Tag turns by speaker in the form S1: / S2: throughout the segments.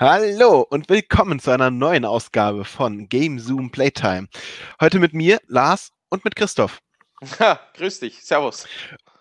S1: Hallo und willkommen zu einer neuen Ausgabe von Game Zoom Playtime. Heute mit mir, Lars und mit Christoph.
S2: Ha, grüß dich, Servus.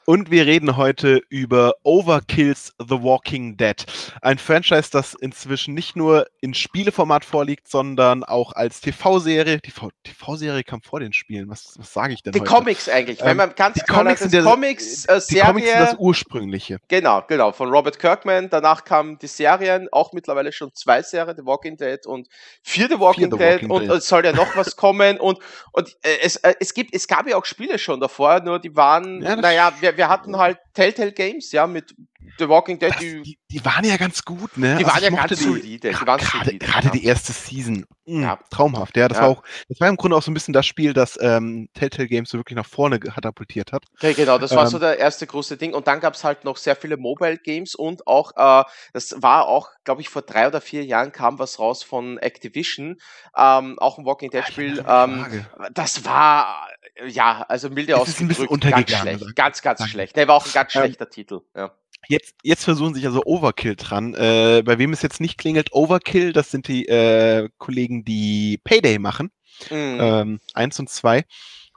S1: Und wir reden heute über Overkills The Walking Dead. Ein Franchise, das inzwischen nicht nur in Spieleformat vorliegt, sondern auch als TV-Serie. Die TV-Serie kam vor den Spielen. Was, was sage ich denn? Die heute? Comics eigentlich. Ähm, Wenn man ganz die genau Comics, das der, Comics, äh, die Comics sind das ursprüngliche.
S2: Genau, genau. Von Robert Kirkman. Danach kamen die Serien, auch mittlerweile schon zwei Serien, The Walking Dead und vierte Walking, Vier Dead, Walking Dead. Und es soll ja noch was kommen. Und, und äh, es, äh, es, gibt, es gab ja auch Spiele schon davor, nur die waren, ja, naja, wir, wir hatten halt Telltale Games, ja, mit The Walking Dead, das, die, die, waren ja ganz
S1: gut, ne? Die also waren also ja ganz solide.
S2: Gerade
S1: die erste Season. Mhm, ja. Traumhaft, ja. Das, ja. War auch, das war im Grunde auch so ein bisschen das Spiel, das ähm, Telltale Games so wirklich nach vorne katapultiert hat. Okay, genau, das ähm, war so ähm. der
S2: erste große Ding. Und dann gab es halt noch sehr viele Mobile Games und auch, äh, das war auch, glaube ich, vor drei oder vier Jahren kam was raus von Activision, ähm, auch ein Walking Dead-Spiel. Ah, ähm, das war ja, also milde ausgedrückt, ganz schlecht, ganz, ganz schlecht. Der war auch ein ganz ähm. schlechter Titel. Ja.
S1: Jetzt, jetzt versuchen sich also Overkill dran. Äh, bei wem es jetzt nicht klingelt, Overkill, das sind die äh, Kollegen, die Payday machen. Mhm. Ähm, eins und zwei.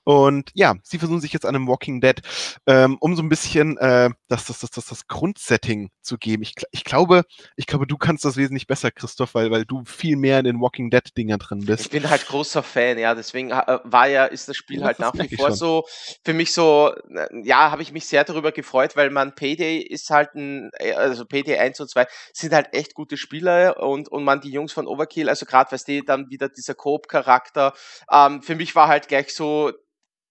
S1: Und ja, sie versuchen sich jetzt an einem Walking Dead, ähm, um so ein bisschen äh, das, das, das, das, das Grundsetting zu geben. Ich, ich, glaube, ich glaube, du kannst das wesentlich besser, Christoph, weil, weil du viel mehr in den Walking Dead-Dingern drin bist. Ich
S2: bin halt großer Fan, ja. Deswegen äh, war ja, ist das Spiel ja, halt das nach wie vor so für mich so, äh, ja, habe ich mich sehr darüber gefreut, weil man PD ist halt ein, äh, also PD 1 und 2 sind halt echt gute Spieler und, und man die Jungs von Overkill, also gerade weißt du, dann wieder dieser Coop-Charakter. Ähm, für mich war halt gleich so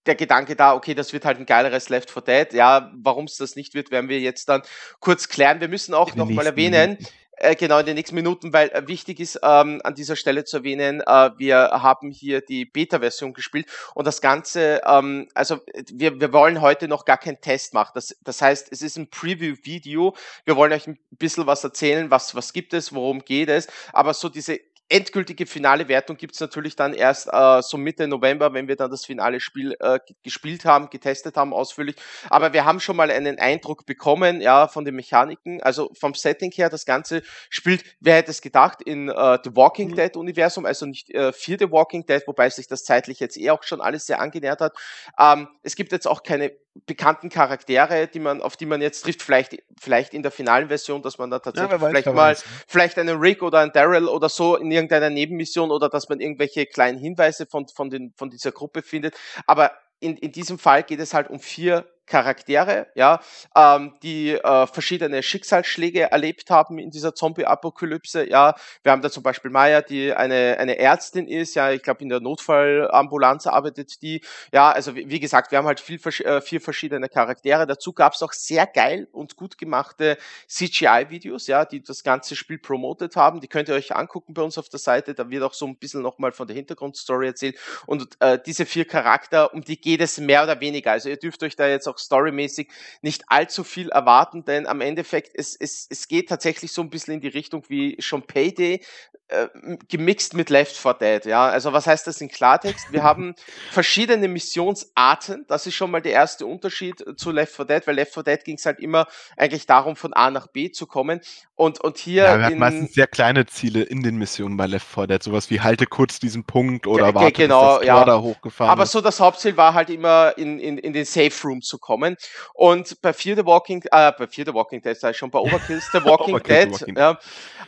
S2: der Gedanke da, okay, das wird halt ein geileres Left 4 Dead. Ja, warum es das nicht wird, werden wir jetzt dann kurz klären. Wir müssen auch nochmal erwähnen, äh, genau in den nächsten Minuten, weil äh, wichtig ist ähm, an dieser Stelle zu erwähnen, äh, wir haben hier die Beta-Version gespielt und das Ganze, ähm, also wir, wir wollen heute noch gar keinen Test machen. Das, das heißt, es ist ein Preview-Video. Wir wollen euch ein bisschen was erzählen, was, was gibt es, worum geht es, aber so diese endgültige finale Wertung gibt es natürlich dann erst äh, so Mitte November, wenn wir dann das finale Spiel äh, gespielt haben, getestet haben, ausführlich. Aber wir haben schon mal einen Eindruck bekommen, ja, von den Mechaniken, also vom Setting her, das Ganze spielt, wer hätte es gedacht, in äh, The Walking mhm. Dead Universum, also nicht äh, für The Walking Dead, wobei sich das zeitlich jetzt eh auch schon alles sehr angenähert hat. Ähm, es gibt jetzt auch keine bekannten Charaktere, die man, auf die man jetzt trifft, vielleicht, vielleicht in der finalen Version, dass man da tatsächlich ja, vielleicht mal, ne? vielleicht einen Rick oder einen Daryl oder so in irgendeiner Nebenmission oder dass man irgendwelche kleinen Hinweise von, von, den, von dieser Gruppe findet. Aber in, in diesem Fall geht es halt um vier Charaktere, ja, ähm, die äh, verschiedene Schicksalsschläge erlebt haben in dieser Zombie-Apokalypse. Ja, wir haben da zum Beispiel Maya, die eine, eine Ärztin ist, ja, ich glaube in der Notfallambulanz arbeitet die. Ja, also wie, wie gesagt, wir haben halt viel, äh, vier verschiedene Charaktere. Dazu gab es auch sehr geil und gut gemachte CGI-Videos, ja, die das ganze Spiel promotet haben. Die könnt ihr euch angucken bei uns auf der Seite. Da wird auch so ein bisschen nochmal von der Hintergrundstory erzählt. Und äh, diese vier Charakter, um die geht es mehr oder weniger. Also ihr dürft euch da jetzt auch storymäßig nicht allzu viel erwarten, denn am Endeffekt, es, es, es geht tatsächlich so ein bisschen in die Richtung wie schon Payday, äh, gemixt mit Left 4 Dead. Ja? Also was heißt das in Klartext? Wir haben verschiedene Missionsarten. Das ist schon mal der erste Unterschied zu Left 4 Dead, weil Left 4 Dead ging es halt immer eigentlich darum, von A nach B zu kommen. Und, und hier. Ja, wir hatten meistens
S1: sehr kleine Ziele in den Missionen bei Left 4 Dead. Sowas wie halte kurz diesen Punkt oder okay, warte, genau, bis das ja. da hochgefahren Aber ist. so
S2: das Hauptziel war halt immer in, in, in den Safe Room zu kommen. Und bei Fear the Walking, äh, bei Fear the Walking Dead, sei schon bei Overkills the Walking Overkill Dead, Walking. Ja,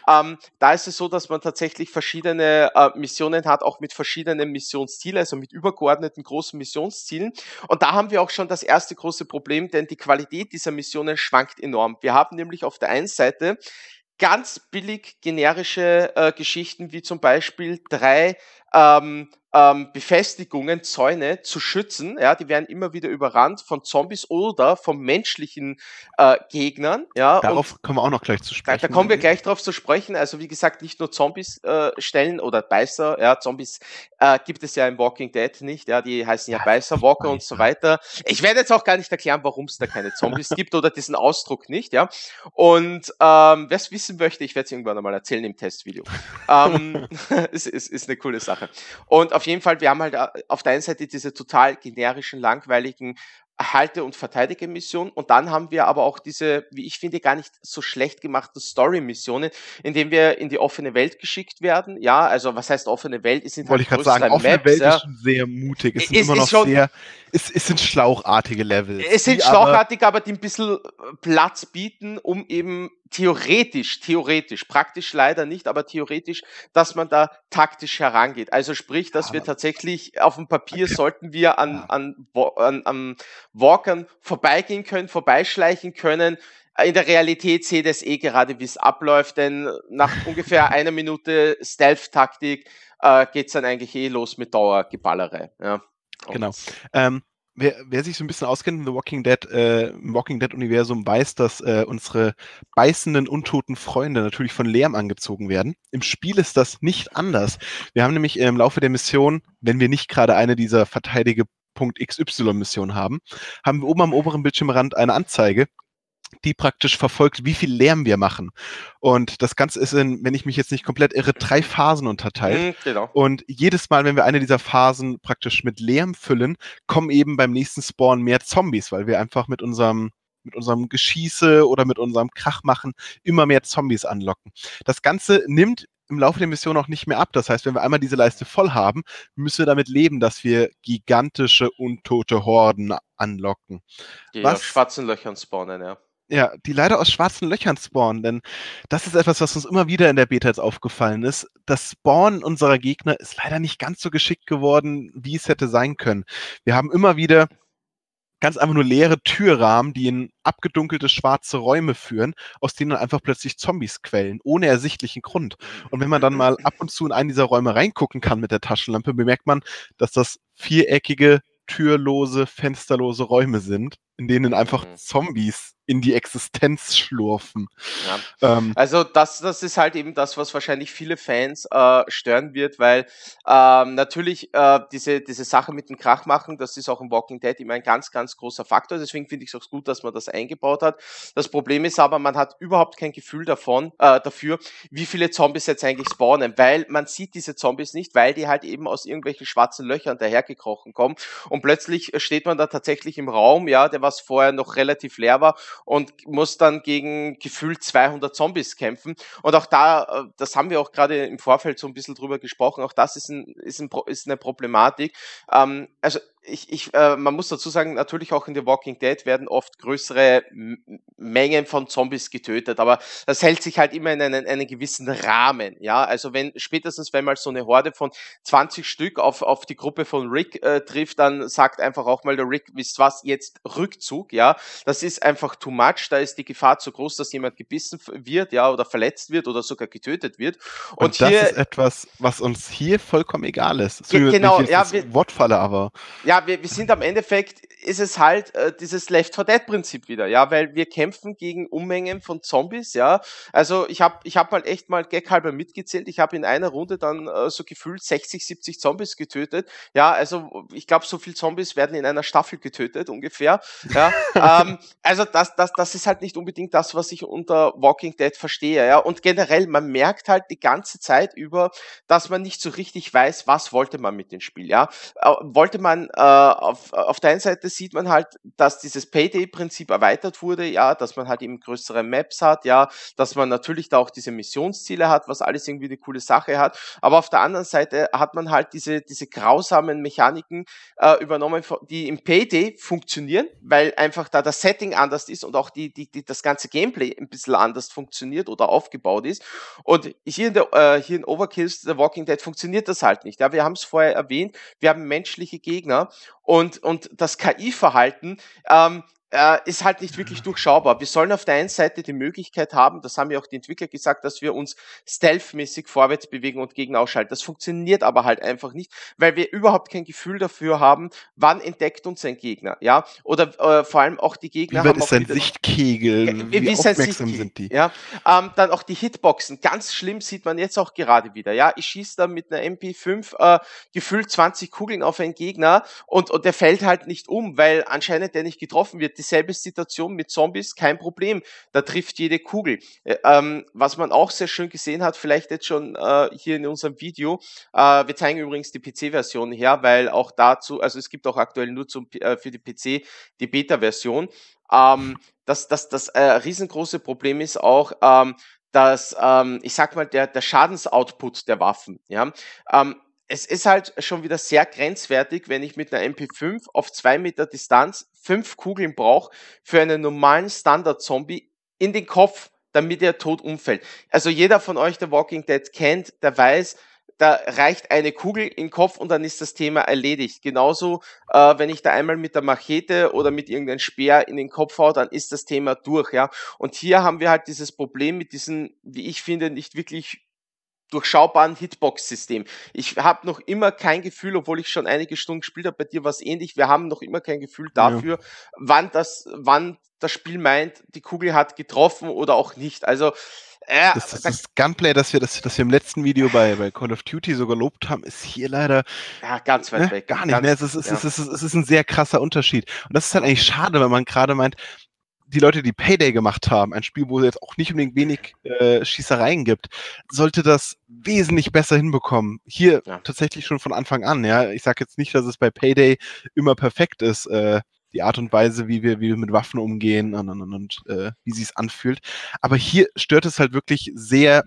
S2: ähm, da ist es so, dass man tatsächlich verschiedene äh, Missionen hat, auch mit verschiedenen Missionszielen, also mit übergeordneten großen Missionszielen. Und da haben wir auch schon das erste große Problem, denn die Qualität dieser Missionen schwankt enorm. Wir haben nämlich auf der einen Seite ganz billig generische äh, Geschichten, wie zum Beispiel drei ähm, ähm, Befestigungen, Zäune zu schützen. Ja, die werden immer wieder überrannt von Zombies oder von menschlichen äh, Gegnern. Ja, Darauf
S1: kommen wir auch noch gleich zu sprechen. Da, da kommen wir
S2: gleich drauf zu sprechen. Also wie gesagt, nicht nur Zombies äh, stellen oder Beißer. Ja, Zombies äh, gibt es ja im Walking Dead nicht. Ja, die heißen ja Beißer, Walker und so weiter. Ich werde jetzt auch gar nicht erklären, warum es da keine Zombies gibt oder diesen Ausdruck nicht. Ja, und ähm, wer es wissen möchte, ich werde es irgendwann einmal erzählen im Testvideo. Ähm, ist, ist, ist eine coole Sache. Und auf auf jeden Fall, wir haben halt äh, auf der einen Seite diese total generischen, langweiligen Halte- und Verteidige-Mission. Und dann haben wir aber auch diese, wie ich finde, gar nicht so schlecht gemachte Story-Missionen, indem wir in die offene Welt geschickt werden. Ja, also was heißt offene Welt? Es Wollte halt ich gerade sagen, offene Welt ja. ist schon
S1: sehr mutig. Es, es sind immer noch schon, sehr, es, es, sind schlauchartige Levels. Es sind schlauchartig,
S2: aber, aber die ein bisschen äh, Platz bieten, um eben theoretisch, theoretisch, praktisch leider nicht, aber theoretisch, dass man da taktisch herangeht. Also sprich, dass ja. wir ah. tatsächlich auf dem Papier okay. sollten wir an, ja. an, an, an Walkern vorbeigehen können, vorbeischleichen können. Äh, in der Realität seht ihr es eh gerade, wie es abläuft, denn nach ungefähr einer Minute Stealth-Taktik äh, geht es dann eigentlich eh los mit Dauergeballere. Ja. genau.
S1: Ähm, wer, wer, sich so ein bisschen auskennt in The Walking Dead, äh, im Walking Dead-Universum, weiß, dass äh, unsere beißenden, untoten Freunde natürlich von Lärm angezogen werden. Im Spiel ist das nicht anders. Wir haben nämlich äh, im Laufe der Mission, wenn wir nicht gerade eine dieser verteidige Punkt XY-Mission haben, haben wir oben am oberen Bildschirmrand eine Anzeige, die praktisch verfolgt, wie viel Lärm wir machen. Und das Ganze ist in, wenn ich mich jetzt nicht komplett irre, drei Phasen unterteilt. Mhm, genau. Und jedes Mal, wenn wir eine dieser Phasen praktisch mit Lärm füllen, kommen eben beim nächsten Spawn mehr Zombies, weil wir einfach mit unserem mit unserem Geschieße oder mit unserem Krach machen, immer mehr Zombies anlocken. Das Ganze nimmt im Laufe der Mission auch nicht mehr ab. Das heißt, wenn wir einmal diese Leiste voll haben, müssen wir damit leben, dass wir gigantische untote Horden anlocken.
S2: Die Was? aus schwarzen Löchern spawnen, ja.
S1: Ja, die leider aus schwarzen Löchern spawnen, denn das ist etwas, was uns immer wieder in der Beta jetzt aufgefallen ist. Das Spawnen unserer Gegner ist leider nicht ganz so geschickt geworden, wie es hätte sein können. Wir haben immer wieder ganz einfach nur leere Türrahmen, die in abgedunkelte schwarze Räume führen, aus denen dann einfach plötzlich Zombies quellen, ohne ersichtlichen Grund. Und wenn man dann mal ab und zu in einen dieser Räume reingucken kann mit der Taschenlampe, bemerkt man, dass das viereckige, türlose, fensterlose Räume sind, in denen einfach mhm. Zombies in die Existenz schlurfen. Ja. Ähm,
S2: also das, das ist halt eben das, was wahrscheinlich viele Fans äh, stören wird, weil ähm, natürlich äh, diese, diese Sache mit dem Krach machen, das ist auch im Walking Dead immer ein ganz, ganz großer Faktor. Deswegen finde ich es auch gut, dass man das eingebaut hat. Das Problem ist aber, man hat überhaupt kein Gefühl davon, äh, dafür, wie viele Zombies jetzt eigentlich spawnen, weil man sieht diese Zombies nicht, weil die halt eben aus irgendwelchen schwarzen Löchern dahergekrochen kommen und plötzlich steht man da tatsächlich im Raum, ja, der was vorher noch relativ leer war und muss dann gegen gefühlt 200 Zombies kämpfen. Und auch da, äh, das haben wir auch gerade im Vorfeld so ein bisschen drüber gesprochen, auch das ist, ein, ist, ein, ist eine Problematik. Ähm, also ich, ich, äh, man muss dazu sagen, natürlich auch in The Walking Dead werden oft größere M Mengen von Zombies getötet, aber das hält sich halt immer in einen, einen gewissen Rahmen. Ja, also wenn spätestens wenn mal so eine Horde von 20 Stück auf, auf die Gruppe von Rick äh, trifft, dann sagt einfach auch mal der Rick, wisst was, jetzt Rückzug. Ja, das ist einfach too much. Da ist die Gefahr zu groß, dass jemand gebissen wird, ja, oder verletzt wird oder sogar getötet wird. Und, Und das hier, ist
S1: etwas, was uns hier vollkommen egal ist. Ge genau, ja, wir, Wortfalle aber.
S2: Ja, ja, wir, wir sind am Endeffekt, ist es halt äh, dieses Left for Dead Prinzip wieder, ja, weil wir kämpfen gegen Unmengen von Zombies, ja. Also ich habe ich hab mal halt echt mal gaghalber mitgezählt, ich habe in einer Runde dann äh, so gefühlt 60, 70 Zombies getötet, ja, also ich glaube, so viele Zombies werden in einer Staffel getötet, ungefähr, ja. ähm, also das, das, das ist halt nicht unbedingt das, was ich unter Walking Dead verstehe, ja. Und generell, man merkt halt die ganze Zeit über, dass man nicht so richtig weiß, was wollte man mit dem Spiel, ja. Äh, wollte man äh, äh, auf, auf der einen Seite sieht man halt, dass dieses Payday-Prinzip erweitert wurde, ja, dass man halt eben größere Maps hat, ja, dass man natürlich da auch diese Missionsziele hat, was alles irgendwie eine coole Sache hat. Aber auf der anderen Seite hat man halt diese, diese grausamen Mechaniken äh, übernommen, die im Payday funktionieren, weil einfach da das Setting anders ist und auch die, die, die, das ganze Gameplay ein bisschen anders funktioniert oder aufgebaut ist. Und hier in, der, äh, hier in Overkills The Walking Dead funktioniert das halt nicht. Ja, wir haben es vorher erwähnt, wir haben menschliche Gegner, und, und das KI-Verhalten ähm, äh, ist halt nicht wirklich durchschaubar. Wir sollen auf der einen Seite die Möglichkeit haben, das haben ja auch die Entwickler gesagt, dass wir uns stealthmäßig vorwärts bewegen und gegen ausschalten. Das funktioniert aber halt einfach nicht, weil wir überhaupt kein Gefühl dafür haben, wann entdeckt uns ein Gegner, ja? Oder äh, vor allem auch die Gegner wie haben ist auch sein
S1: Sichtkegel, wie, wie aufmerksam Sicht,
S2: sind die? Ja, ähm, dann auch die Hitboxen. Ganz schlimm sieht man jetzt auch gerade wieder, ja? Ich schieße da mit einer MP5 äh, gefühlt 20 Kugeln auf einen Gegner und, und der fällt halt nicht um, weil anscheinend der nicht getroffen wird. Die Dieselbe Situation mit Zombies, kein Problem. Da trifft jede Kugel. Äh, ähm, was man auch sehr schön gesehen hat, vielleicht jetzt schon äh, hier in unserem Video. Äh, wir zeigen übrigens die PC-Version her, weil auch dazu, also es gibt auch aktuell nur zum, äh, für die PC die Beta-Version. Ähm, dass das, das äh, riesengroße Problem ist auch, ähm, dass, ähm, ich sag mal, der, der Schadensoutput der Waffen, ja, ähm, es ist halt schon wieder sehr grenzwertig, wenn ich mit einer MP5 auf zwei Meter Distanz fünf Kugeln brauche für einen normalen Standard-Zombie in den Kopf, damit er tot umfällt. Also jeder von euch, der Walking Dead kennt, der weiß, da reicht eine Kugel in den Kopf und dann ist das Thema erledigt. Genauso, äh, wenn ich da einmal mit der Machete oder mit irgendeinem Speer in den Kopf haue, dann ist das Thema durch, ja. Und hier haben wir halt dieses Problem mit diesen, wie ich finde, nicht wirklich durchschaubaren Hitbox-System. Ich habe noch immer kein Gefühl, obwohl ich schon einige Stunden gespielt habe, bei dir war es ähnlich, wir haben noch immer kein Gefühl dafür, ja. wann das, wann das Spiel meint, die Kugel hat getroffen oder auch nicht. Also äh,
S1: das, das, das Gunplay, das wir, das, das wir im letzten Video bei, bei Call of Duty so gelobt haben, ist hier leider
S2: ja, ganz weit ne, weg. Gar nicht. Ne? Ganz, ne? es, ist, es, ist, es,
S1: ist, es ist ein sehr krasser Unterschied. Und das ist halt eigentlich schade, wenn man gerade meint, die Leute, die Payday gemacht haben, ein Spiel, wo es jetzt auch nicht unbedingt wenig äh, Schießereien gibt, sollte das wesentlich besser hinbekommen. Hier ja. tatsächlich schon von Anfang an, ja. Ich sage jetzt nicht, dass es bei Payday immer perfekt ist, äh, die Art und Weise, wie wir, wie wir mit Waffen umgehen und, und, und äh, wie sie es anfühlt. Aber hier stört es halt wirklich sehr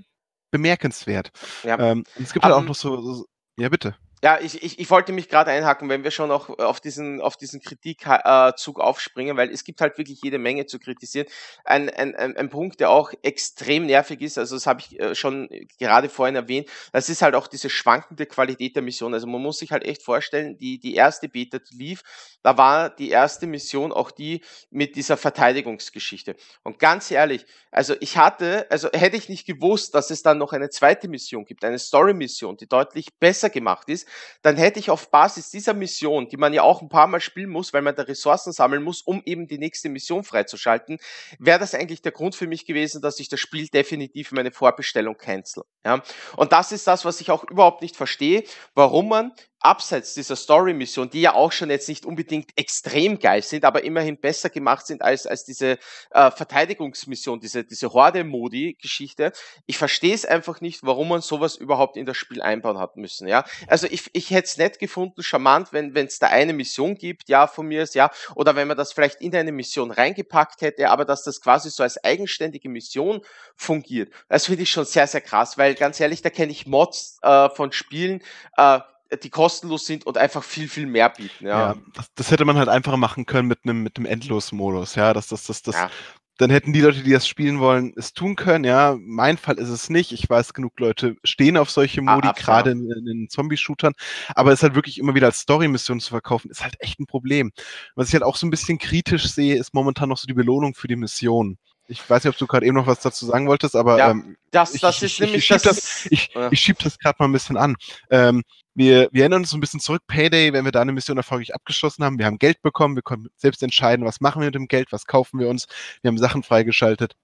S1: bemerkenswert. Ja. Ähm, es gibt um, halt auch ähm, noch so, so ja bitte.
S2: Ja, ich, ich, ich wollte mich gerade einhaken, wenn wir schon auch äh, auf diesen, auf diesen Kritikzug äh, aufspringen, weil es gibt halt wirklich jede Menge zu kritisieren. Ein, ein, ein Punkt, der auch extrem nervig ist, also das habe ich äh, schon gerade vorhin erwähnt, das ist halt auch diese schwankende Qualität der Mission. Also man muss sich halt echt vorstellen, die, die erste Beta, die lief, da war die erste Mission auch die mit dieser Verteidigungsgeschichte. Und ganz ehrlich, also ich hatte, also hätte ich nicht gewusst, dass es dann noch eine zweite Mission gibt, eine Story-Mission, die deutlich besser gemacht ist, dann hätte ich auf Basis dieser Mission, die man ja auch ein paar Mal spielen muss, weil man da Ressourcen sammeln muss, um eben die nächste Mission freizuschalten, wäre das eigentlich der Grund für mich gewesen, dass ich das Spiel definitiv meine Vorbestellung cancel. Ja? Und das ist das, was ich auch überhaupt nicht verstehe, warum man abseits dieser Story-Mission, die ja auch schon jetzt nicht unbedingt extrem geil sind, aber immerhin besser gemacht sind als, als diese äh, Verteidigungsmission, diese, diese Horde-Modi-Geschichte. Ich verstehe es einfach nicht, warum man sowas überhaupt in das Spiel einbauen hat müssen. Ja, Also ich, ich hätte es nett gefunden, charmant, wenn wenn es da eine Mission gibt, ja, von mir ist, ja, oder wenn man das vielleicht in eine Mission reingepackt hätte, aber dass das quasi so als eigenständige Mission fungiert, das finde ich schon sehr, sehr krass, weil ganz ehrlich, da kenne ich Mods äh, von Spielen, äh, die kostenlos sind und einfach viel, viel mehr bieten. Ja, ja
S1: das, das, hätte man halt einfacher machen können mit einem mit einem Endlos-Modus, ja, dass das, das, das, ja. dann hätten die Leute, die das spielen wollen, es tun können, ja. Mein Fall ist es nicht. Ich weiß, genug Leute stehen auf solche ah, Modi, ah, gerade in, in, den Zombie-Shootern, aber es halt wirklich immer wieder als Story-Mission zu verkaufen, ist halt echt ein Problem. Was ich halt auch so ein bisschen kritisch sehe, ist momentan noch so die Belohnung für die Mission ich weiß nicht, ob du gerade eben noch was dazu sagen wolltest, aber ja, ähm,
S2: das, das ist ich, nämlich ich schieb das, ich, ich
S1: schieb das gerade mal ein bisschen an. Ähm, wir, wir erinnern uns ein bisschen zurück, Payday, wenn wir da eine Mission erfolgreich abgeschlossen haben, wir haben Geld bekommen, wir konnten selbst entscheiden, was machen wir mit dem Geld, was kaufen wir uns, wir haben Sachen freigeschaltet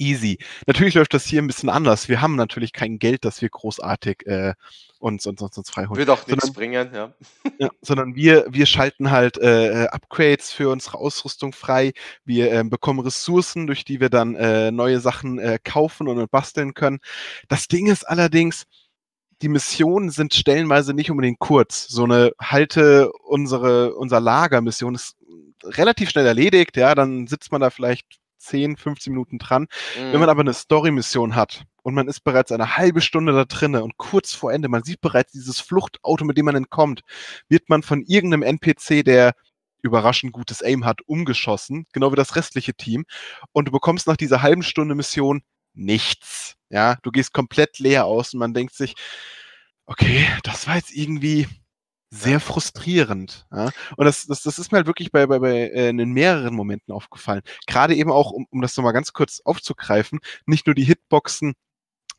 S1: easy. Natürlich läuft das hier ein bisschen anders. Wir haben natürlich kein Geld, das wir großartig äh, uns, uns, uns, uns freiholen. Wird auch nichts
S2: bringen, ja.
S1: ja. Sondern wir, wir schalten halt äh, äh Upgrades für unsere Ausrüstung frei. Wir äh, bekommen Ressourcen, durch die wir dann äh, neue Sachen äh, kaufen und basteln können. Das Ding ist allerdings, die Missionen sind stellenweise nicht unbedingt kurz. So eine halte unsere, unser Lager-Mission ist relativ schnell erledigt, ja, dann sitzt man da vielleicht 10, 15 Minuten dran. Mhm. Wenn man aber eine Story-Mission hat und man ist bereits eine halbe Stunde da drinne und kurz vor Ende, man sieht bereits dieses Fluchtauto, mit dem man entkommt, wird man von irgendeinem NPC, der überraschend gutes Aim hat, umgeschossen, genau wie das restliche Team. Und du bekommst nach dieser halben Stunde Mission nichts. Ja, du gehst komplett leer aus und man denkt sich, okay, das war jetzt irgendwie, sehr frustrierend. Ja? Und das, das, das ist mir halt wirklich bei, bei, bei äh, in mehreren Momenten aufgefallen. Gerade eben auch, um, um das nochmal ganz kurz aufzugreifen, nicht nur die Hitboxen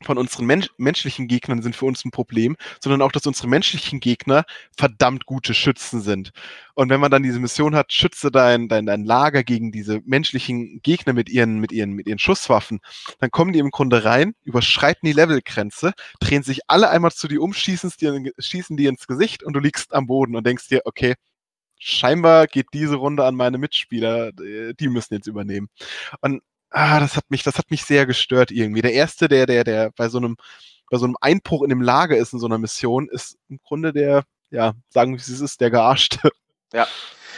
S1: von unseren Mensch menschlichen Gegnern sind für uns ein Problem, sondern auch, dass unsere menschlichen Gegner verdammt gute Schützen sind. Und wenn man dann diese Mission hat, schütze dein, dein, dein Lager gegen diese menschlichen Gegner mit ihren, mit, ihren, mit ihren Schusswaffen, dann kommen die im Grunde rein, überschreiten die Levelgrenze, drehen sich alle einmal zu dir um, schießen dir, schießen dir ins Gesicht und du liegst am Boden und denkst dir, okay, scheinbar geht diese Runde an meine Mitspieler, äh, die müssen jetzt übernehmen. Und ah, das hat mich, das hat mich sehr gestört irgendwie. Der erste, der, der, der bei so einem, bei so einem Einbruch in dem Lager ist in so einer Mission, ist im Grunde der, ja, sagen wir es ist, der Gearschte.
S2: Ja.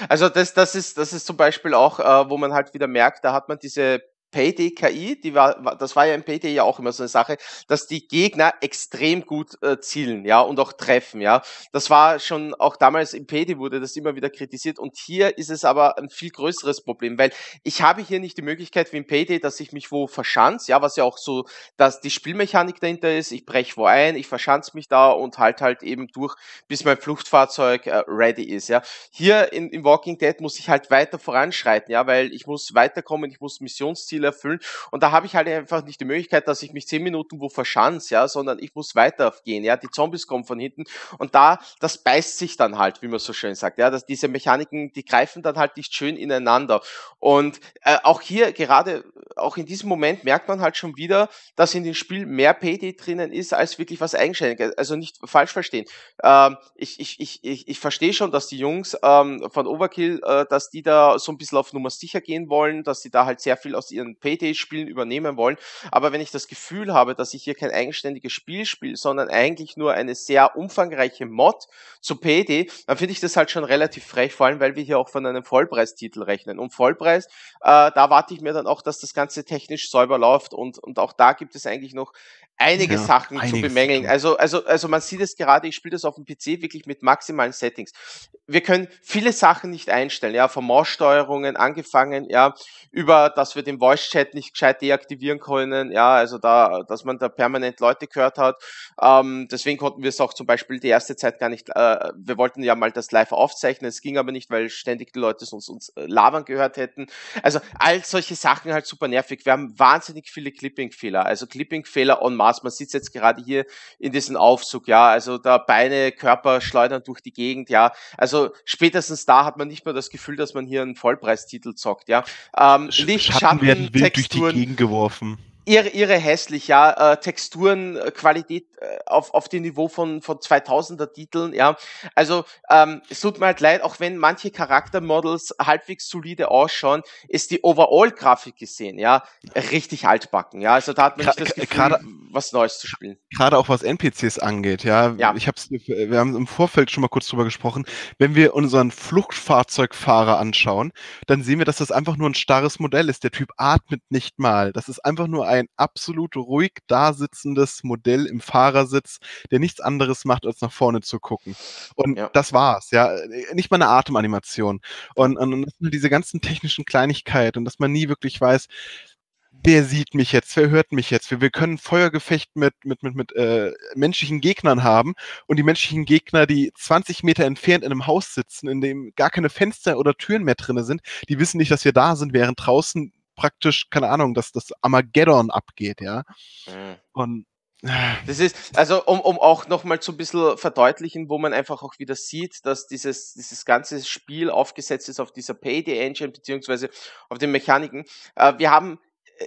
S2: Also das, das ist, das ist zum Beispiel auch, äh, wo man halt wieder merkt, da hat man diese Payday-KI, die war, das war ja im Payday ja auch immer so eine Sache, dass die Gegner extrem gut äh, zielen, ja, und auch treffen, ja. Das war schon auch damals im Payday wurde das immer wieder kritisiert und hier ist es aber ein viel größeres Problem, weil ich habe hier nicht die Möglichkeit wie im Payday, dass ich mich wo verschanze, ja, was ja auch so, dass die Spielmechanik dahinter ist, ich breche wo ein, ich verschanze mich da und halt halt eben durch, bis mein Fluchtfahrzeug äh, ready ist, ja. Hier in, in Walking Dead muss ich halt weiter voranschreiten, ja, weil ich muss weiterkommen, ich muss Missionsziele Ziele erfüllen. Und da habe ich halt einfach nicht die Möglichkeit, dass ich mich zehn Minuten wo verschanze, ja, sondern ich muss weitergehen, ja. Die Zombies kommen von hinten und da, das beißt sich dann halt, wie man so schön sagt, ja. Dass diese Mechaniken, die greifen dann halt nicht schön ineinander. Und äh, auch hier, gerade auch in diesem Moment merkt man halt schon wieder, dass in dem Spiel mehr PD drinnen ist, als wirklich was Eigenständiges. Also nicht falsch verstehen. Ähm, ich, ich, ich, ich, ich verstehe schon, dass die Jungs ähm, von Overkill, äh, dass die da so ein bisschen auf Nummer sicher gehen wollen, dass sie da halt sehr viel aus ihren in Payday-Spielen übernehmen wollen. Aber wenn ich das Gefühl habe, dass ich hier kein eigenständiges Spiel spiele, sondern eigentlich nur eine sehr umfangreiche Mod zu Payday, dann finde ich das halt schon relativ frech, vor allem weil wir hier auch von einem Vollpreistitel rechnen. Und Vollpreis, äh, da warte ich mir dann auch, dass das Ganze technisch sauber läuft und, und auch da gibt es eigentlich noch einige ja, Sachen einiges. zu bemängeln. Also, also, also man sieht es gerade, ich spiele das auf dem PC wirklich mit maximalen Settings. Wir können viele Sachen nicht einstellen, ja, von Maussteuerungen angefangen, ja, über, dass wir den Voice Live-Chat nicht gescheit deaktivieren können, ja, also da, dass man da permanent Leute gehört hat. Ähm, deswegen konnten wir es auch zum Beispiel die erste Zeit gar nicht, äh, wir wollten ja mal das live aufzeichnen, es ging aber nicht, weil ständig die Leute sonst uns äh, labern gehört hätten. Also all solche Sachen halt super nervig. Wir haben wahnsinnig viele Clipping-Fehler, also Clipping-Fehler on Mars. Man sitzt jetzt gerade hier in diesem Aufzug, ja, also da Beine, Körper schleudern durch die Gegend, ja. Also spätestens da hat man nicht mehr das Gefühl, dass man hier einen Vollpreistitel zockt, ja. Ähm, Licht, Schatten, Schatten wild
S1: durch die Gegend geworfen.
S2: Irre, irre hässlich, ja. Äh, Texturen, äh, Qualität äh, auf, auf dem Niveau von, von 2000er Titeln, ja. Also, ähm, es tut mir halt leid, auch wenn manche Charaktermodels halbwegs solide ausschauen, ist die Overall-Grafik gesehen, ja, richtig altbacken, ja. Also, da hat man nicht das Gefühl, gerade, was Neues zu spielen.
S1: Gerade auch was NPCs angeht, ja. ja. Ich hab's, wir haben im Vorfeld schon mal kurz drüber gesprochen. Wenn wir unseren Fluchtfahrzeugfahrer anschauen, dann sehen wir, dass das einfach nur ein starres Modell ist. Der Typ atmet nicht mal. Das ist einfach nur ein ein absolut ruhig dasitzendes Modell im Fahrersitz, der nichts anderes macht, als nach vorne zu gucken. Und ja. das war's, ja. Nicht mal eine Atemanimation. Und, und, und diese ganzen technischen Kleinigkeiten und dass man nie wirklich weiß, wer sieht mich jetzt, wer hört mich jetzt. Wir, wir können Feuergefecht mit, mit, mit, mit äh, menschlichen Gegnern haben und die menschlichen Gegner, die 20 Meter entfernt in einem Haus sitzen, in dem gar keine Fenster oder Türen mehr drin sind, die wissen nicht, dass wir da sind, während draußen praktisch, keine Ahnung, dass das Armageddon abgeht, ja. Mhm. Und
S2: äh. das ist, also um, um auch nochmal zu ein bisschen verdeutlichen, wo man einfach auch wieder sieht, dass dieses, dieses ganze Spiel aufgesetzt ist auf dieser Payday Engine beziehungsweise auf den Mechaniken. Äh, wir haben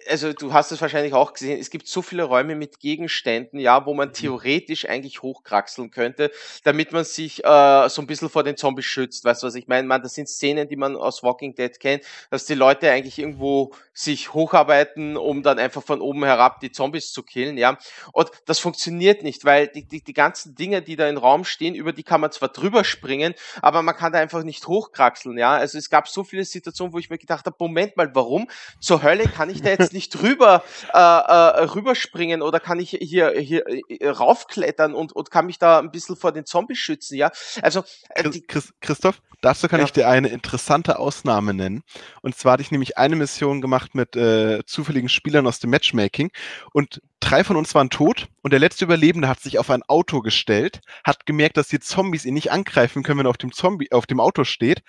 S2: also du hast es wahrscheinlich auch gesehen, es gibt so viele Räume mit Gegenständen, ja, wo man mhm. theoretisch eigentlich hochkraxeln könnte, damit man sich äh, so ein bisschen vor den Zombies schützt, weißt du was ich meine? Man, das sind Szenen, die man aus Walking Dead kennt, dass die Leute eigentlich irgendwo sich hocharbeiten, um dann einfach von oben herab die Zombies zu killen, ja. Und das funktioniert nicht, weil die, die, die ganzen Dinge, die da im Raum stehen, über die kann man zwar drüber springen, aber man kann da einfach nicht hochkraxeln, ja. Also es gab so viele Situationen, wo ich mir gedacht habe, Moment mal, warum zur Hölle kann ich da jetzt jetzt nicht drüber äh, äh, rüberspringen oder kann ich hier, hier äh, raufklettern und, und kann mich da ein bisschen vor den Zombies schützen, ja? Also, äh, Christ,
S1: Christoph, dazu kann ja. ich dir eine interessante Ausnahme nennen. Und zwar hatte ich nämlich eine Mission gemacht mit äh, zufälligen Spielern aus dem Matchmaking und drei von uns waren tot und der letzte Überlebende hat sich auf ein Auto gestellt, hat gemerkt, dass die Zombies ihn nicht angreifen können, wenn er auf dem Zombie, auf dem Auto steht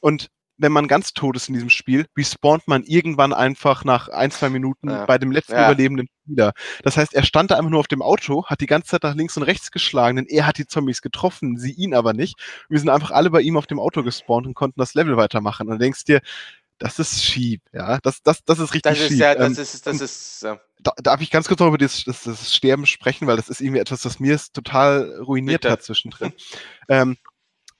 S1: und wenn man ganz tot ist in diesem Spiel, respawnt man irgendwann einfach nach ein, zwei Minuten ja. bei dem letzten ja. überlebenden wieder. Das heißt, er stand da einfach nur auf dem Auto, hat die ganze Zeit nach links und rechts geschlagen, denn er hat die Zombies getroffen, sie ihn aber nicht. Wir sind einfach alle bei ihm auf dem Auto gespawnt und konnten das Level weitermachen. Und denkst dir, das ist schief, ja. Das, das, das ist richtig das schieb. Ähm, ist, ja, das ist,
S2: das ist, ja.
S1: darf ich ganz kurz noch über das, das, das Sterben sprechen, weil das ist irgendwie etwas, das mir total ruiniert Bitte. hat zwischendrin. ähm,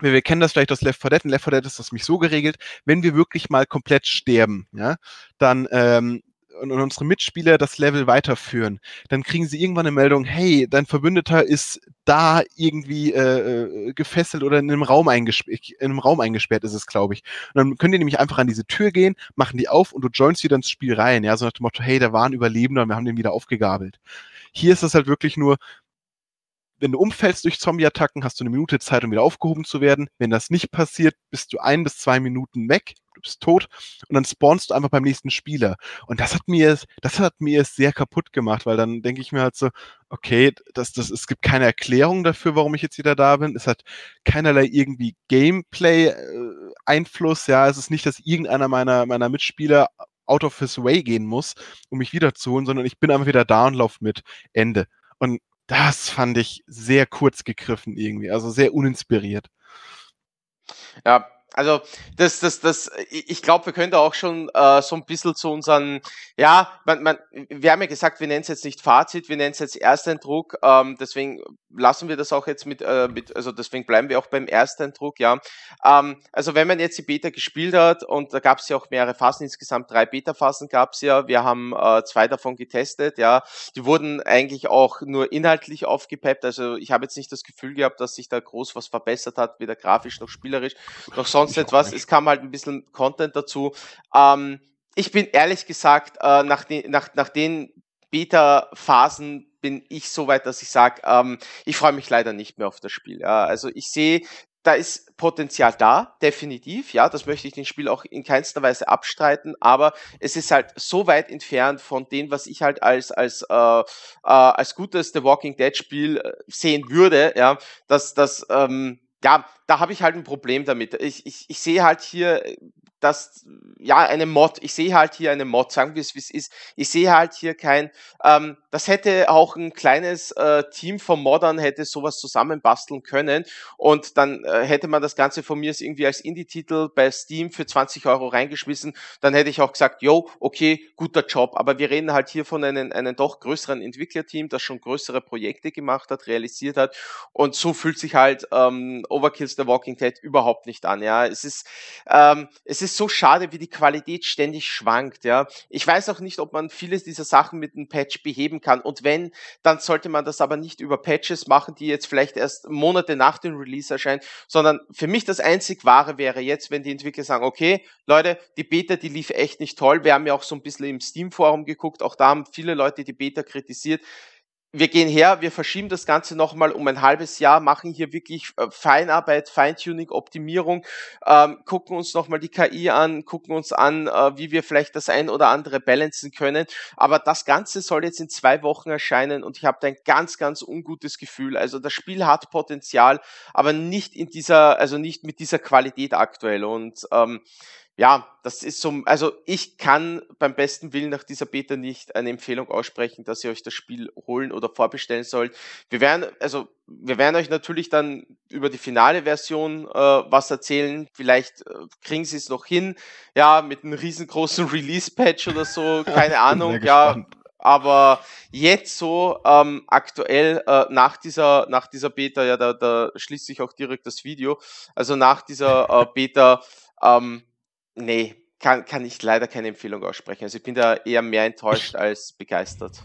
S1: wir, wir kennen das vielleicht aus Left 4 Dead, in Left 4 Dead ist das mich so geregelt, wenn wir wirklich mal komplett sterben, ja, dann, ähm, und, unsere Mitspieler das Level weiterführen, dann kriegen sie irgendwann eine Meldung, hey, dein Verbündeter ist da irgendwie äh, äh gefesselt oder in einem, Raum eingesperrt, in einem Raum eingesperrt ist es, glaube ich. Und dann können die nämlich einfach an diese Tür gehen, machen die auf und du joinst wieder ins Spiel rein. Ja, so nach dem Motto, hey, da waren Überlebende und wir haben den wieder aufgegabelt. Hier ist das halt wirklich nur, wenn du umfällst durch Zombie-Attacken, hast du eine Minute Zeit, um wieder aufgehoben zu werden. Wenn das nicht passiert, bist du ein bis zwei Minuten weg, du bist tot und dann spawnst du einfach beim nächsten Spieler. Und das hat mir, das hat mir es sehr kaputt gemacht, weil dann denke ich mir halt so, okay, das, das, es gibt keine Erklärung dafür, warum ich jetzt wieder da bin. Es hat keinerlei irgendwie Gameplay-Einfluss. Äh, ja, es ist nicht, dass irgendeiner meiner, meiner Mitspieler out of his way gehen muss, um mich wiederzuholen, sondern ich bin einfach wieder da und laufe mit. Ende. Und das fand ich sehr kurz gegriffen irgendwie, also sehr uninspiriert.
S2: Ja, also das, das, das, ich glaube, wir können da auch schon äh, so ein bisschen zu unseren, ja, man, man, wir haben ja gesagt, wir nennen es jetzt nicht Fazit, wir nennen es jetzt Ersteindruck, ähm, deswegen lassen wir das auch jetzt mit, äh, mit, also deswegen bleiben wir auch beim Ersteindruck, ja. Ähm, also wenn man jetzt die Beta gespielt hat und da gab es ja auch mehrere Phasen, insgesamt drei Beta-Phasen gab es ja, wir haben äh, zwei davon getestet, ja, die wurden eigentlich auch nur inhaltlich aufgepeppt, also ich habe jetzt nicht das Gefühl gehabt, dass sich da groß was verbessert hat, weder grafisch noch spielerisch, noch sonst sonst etwas. Es kam halt ein bisschen Content dazu. Ähm, ich bin ehrlich gesagt, äh, nach, de nach, nach den Beta-Phasen bin ich so weit, dass ich sage, ähm, ich freue mich leider nicht mehr auf das Spiel. Ja. Also ich sehe, da ist Potenzial da, definitiv. Ja, das möchte ich dem Spiel auch in keinster Weise abstreiten, aber es ist halt so weit entfernt von dem, was ich halt als, als, äh, äh, als gutes The Walking Dead Spiel äh, sehen würde, ja, dass das, ähm, ja, da habe ich halt ein Problem damit. Ich, ich, ich sehe halt hier äh, dass, ja, eine Mod, ich sehe halt hier eine Mod, sagen wir es wie es ist, ich sehe halt hier kein, ähm, das hätte auch ein kleines äh, Team von Modern hätte sowas zusammenbasteln können und dann äh, hätte man das Ganze von mir irgendwie als Indie-Titel bei Steam für 20 Euro reingeschmissen, dann hätte ich auch gesagt, yo, okay, guter Job, aber wir reden halt hier von einem, einem doch größeren Entwicklerteam, das schon größere Projekte gemacht hat, realisiert hat und so fühlt sich halt ähm, Overkills The Walking Dead überhaupt nicht an, ja, es ist, ähm, es ist ist so schade, wie die Qualität ständig schwankt, ja. Ich weiß auch nicht, ob man vieles dieser Sachen mit einem Patch beheben kann. Und wenn, dann sollte man das aber nicht über Patches machen, die jetzt vielleicht erst Monate nach dem Release erscheinen, sondern für mich das einzig wahre wäre jetzt, wenn die Entwickler sagen, okay, Leute, die Beta, die lief echt nicht toll. Wir haben ja auch so ein bisschen im Steam-Forum geguckt. Auch da haben viele Leute die Beta kritisiert wir gehen her, wir verschieben das Ganze nochmal um ein halbes Jahr, machen hier wirklich äh, Feinarbeit, Feintuning, Optimierung, ähm, gucken uns nochmal die KI an, gucken uns an, äh, wie wir vielleicht das ein oder andere balancen können. Aber das Ganze soll jetzt in zwei Wochen erscheinen und ich habe da ein ganz, ganz ungutes Gefühl. Also das Spiel hat Potenzial, aber nicht in dieser, also nicht mit dieser Qualität aktuell. Und ähm, ja, das ist so, also ich kann beim besten Willen nach dieser Beta nicht eine Empfehlung aussprechen, dass ihr euch das Spiel holen oder vorbestellen sollt. Wir werden, also wir werden euch natürlich dann über die finale Version äh, was erzählen. Vielleicht äh, kriegen sie es noch hin, ja, mit einem riesengroßen Release-Patch oder so, keine Ahnung, ja. Aber jetzt so ähm, aktuell äh, nach dieser nach dieser Beta, ja, da, da schließt sich auch direkt das Video. Also nach dieser äh, Beta ähm, nee, kann, kann ich leider keine Empfehlung aussprechen. Also ich bin da eher mehr enttäuscht als begeistert.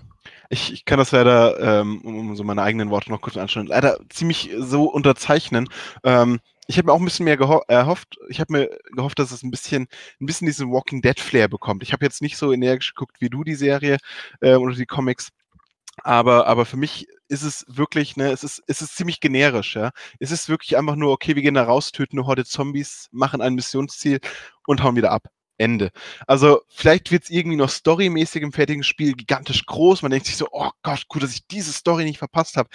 S1: Ich, ich kann das leider, ähm, um so meine eigenen Worte noch kurz anstellen, leider ziemlich so unterzeichnen. Ähm, ich habe mir auch ein bisschen mehr erhofft. Ich habe mir gehofft, dass es ein bisschen, ein bisschen diesen Walking Dead Flair bekommt. Ich habe jetzt nicht so energisch geguckt wie du die Serie äh, oder die Comics. Aber, aber für mich ist es wirklich, ne, es ist, es ist ziemlich generisch, ja. Es ist wirklich einfach nur, okay, wir gehen da raus, töten eine Horde Zombies, machen ein Missionsziel und hauen wieder ab. Ende. Also vielleicht wird es irgendwie noch storymäßig im fertigen Spiel gigantisch groß. Man denkt sich so, oh Gott, gut, dass ich diese Story nicht verpasst habe.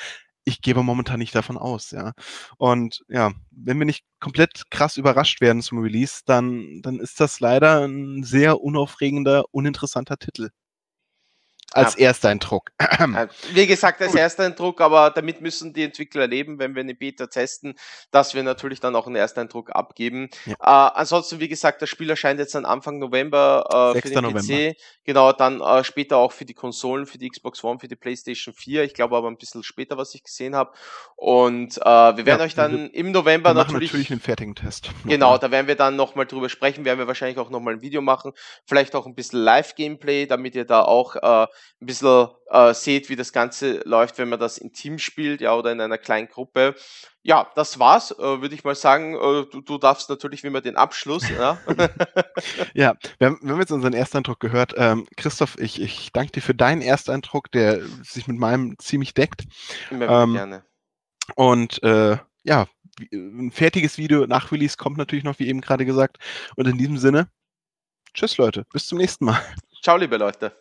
S1: Ich gehe aber momentan nicht davon aus, ja. Und ja, wenn wir nicht komplett krass überrascht werden zum Release, dann, dann ist das leider ein sehr unaufregender, uninteressanter Titel als ja. Eindruck. Äh,
S2: wie gesagt, als erster Eindruck, aber damit müssen die Entwickler leben, wenn wir eine Beta testen, dass wir natürlich dann auch einen Eindruck abgeben. Ja. Äh, ansonsten, wie gesagt, das Spiel erscheint jetzt dann Anfang November äh, für den November. PC. Genau, dann äh, später auch für die Konsolen, für die Xbox One, für die PlayStation 4. Ich glaube aber ein bisschen später, was ich gesehen habe. Und äh, wir werden ja, euch dann wir, im November natürlich, natürlich
S1: einen fertigen Test. Genau,
S2: da werden wir dann nochmal drüber sprechen. Werden wir wahrscheinlich auch nochmal ein Video machen. Vielleicht auch ein bisschen Live-Gameplay, damit ihr da auch äh, ein bisschen äh, seht, wie das Ganze läuft, wenn man das im Team spielt, ja, oder in einer kleinen Gruppe. Ja, das war's, äh, würde ich mal sagen. Äh, du, du, darfst natürlich wie immer den Abschluss. ja,
S1: ja wir, haben, wir, haben, jetzt unseren Ersteindruck gehört. Ähm, Christoph, ich, ich danke dir für deinen Ersteindruck, der sich mit meinem ziemlich deckt. Immer ähm, gerne. Und äh, ja, ein fertiges Video nach Release kommt natürlich noch, wie eben gerade gesagt. Und in diesem Sinne, tschüss Leute, bis zum nächsten Mal.
S2: Ciao, liebe Leute.